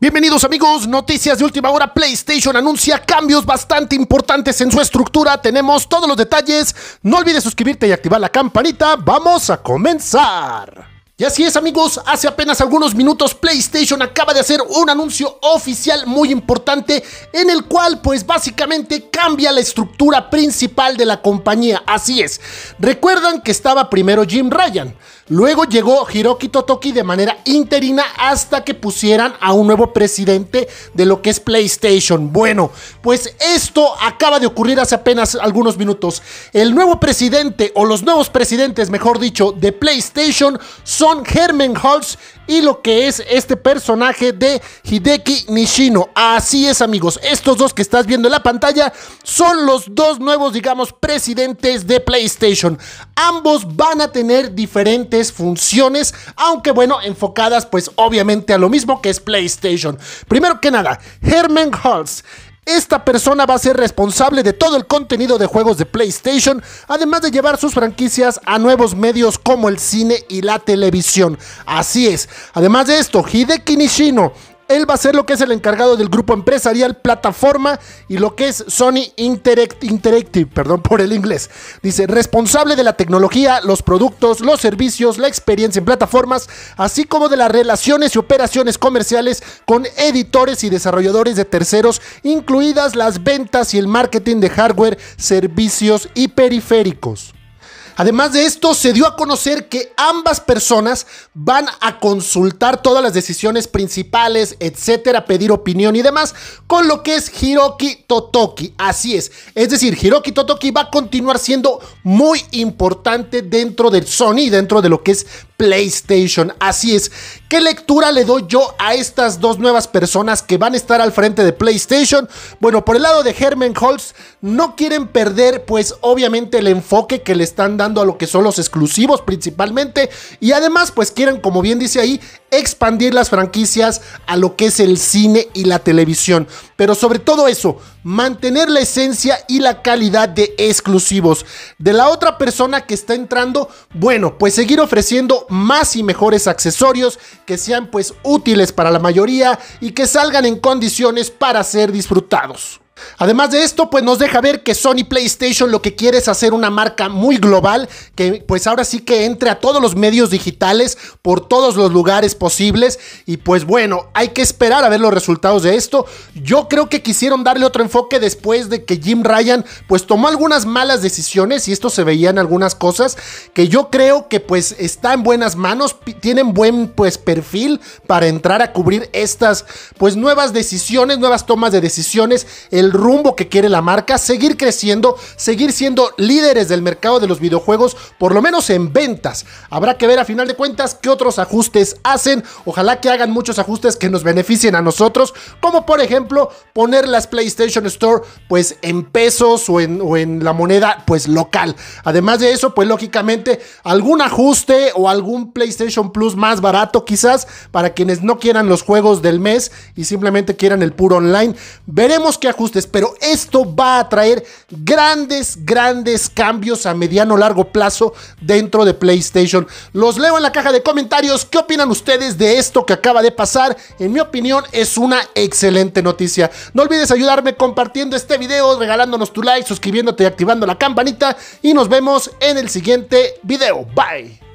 Bienvenidos amigos, noticias de última hora. PlayStation anuncia cambios bastante importantes en su estructura. Tenemos todos los detalles. No olvides suscribirte y activar la campanita. Vamos a comenzar. Y así es amigos, hace apenas algunos minutos PlayStation acaba de hacer un anuncio oficial muy importante en el cual pues básicamente cambia la estructura principal de la compañía, así es. Recuerdan que estaba primero Jim Ryan, luego llegó Hiroki Totoki de manera interina hasta que pusieran a un nuevo presidente de lo que es PlayStation. Bueno, pues esto acaba de ocurrir hace apenas algunos minutos. El nuevo presidente o los nuevos presidentes, mejor dicho, de PlayStation son Herman Holtz y lo que es este personaje de Hideki Nishino. Así es, amigos, estos dos que estás viendo en la pantalla son los dos nuevos, digamos, presidentes de PlayStation. Ambos van a tener diferentes funciones, aunque bueno, enfocadas pues obviamente a lo mismo que es PlayStation. Primero que nada, Holtz. Esta persona va a ser responsable de todo el contenido de juegos de PlayStation, además de llevar sus franquicias a nuevos medios como el cine y la televisión. Así es. Además de esto, Hideki Nishino él va a ser lo que es el encargado del grupo empresarial, plataforma y lo que es Sony Interactive, perdón por el inglés. Dice, responsable de la tecnología, los productos, los servicios, la experiencia en plataformas, así como de las relaciones y operaciones comerciales con editores y desarrolladores de terceros, incluidas las ventas y el marketing de hardware, servicios y periféricos. Además de esto, se dio a conocer que ambas personas van a consultar todas las decisiones principales, etcétera, pedir opinión y demás, con lo que es Hiroki Totoki. Así es. Es decir, Hiroki Totoki va a continuar siendo muy importante dentro del Sony, dentro de lo que es PlayStation. Así es. ¿Qué lectura le doy yo a estas dos nuevas personas que van a estar al frente de PlayStation? Bueno, por el lado de Herman Holtz, no quieren perder, pues obviamente el enfoque que le están dando a lo que son los exclusivos principalmente. Y además, pues quieran como bien dice ahí, expandir las franquicias a lo que es el cine y la televisión. Pero sobre todo eso, mantener la esencia y la calidad de exclusivos. De la otra persona que está entrando, bueno, pues seguir ofreciendo más y mejores accesorios que sean pues útiles para la mayoría y que salgan en condiciones para ser disfrutados. Además de esto, pues nos deja ver que Sony PlayStation lo que quiere es hacer una marca muy global, que pues ahora sí que entre a todos los medios digitales, por todos los lugares posibles, y pues bueno, hay que esperar a ver los resultados de esto. Yo creo que quisieron darle otro enfoque después de que Jim Ryan pues tomó algunas malas decisiones, y esto se veía en algunas cosas, que yo creo que pues está en buenas manos, tienen buen pues perfil para entrar a cubrir estas pues nuevas decisiones, nuevas tomas de decisiones, el rumbo que quiere la marca, seguir creciendo, seguir siendo líderes del mercado de los videojuegos, por lo menos en ventas. Habrá que ver a final de cuentas qué otros ajustes hacen. Ojalá que hagan muchos ajustes que nos beneficien a nosotros, como por ejemplo poner las PlayStation Store pues en pesos o en, o en la moneda pues local. Además de eso, pues lógicamente algún ajuste o algún PlayStation Plus más barato quizás para quienes no quieran los juegos del mes y simplemente quieran el puro online. Veremos qué ajustes pero esto va a traer grandes, grandes cambios a mediano largo plazo dentro de PlayStation. Los leo en la caja de comentarios. ¿Qué opinan ustedes de esto que acaba de pasar? En mi opinión, es una excelente noticia. No olvides ayudarme compartiendo este video, regalándonos tu like, suscribiéndote y activando la campanita. Y nos vemos en el siguiente video. Bye.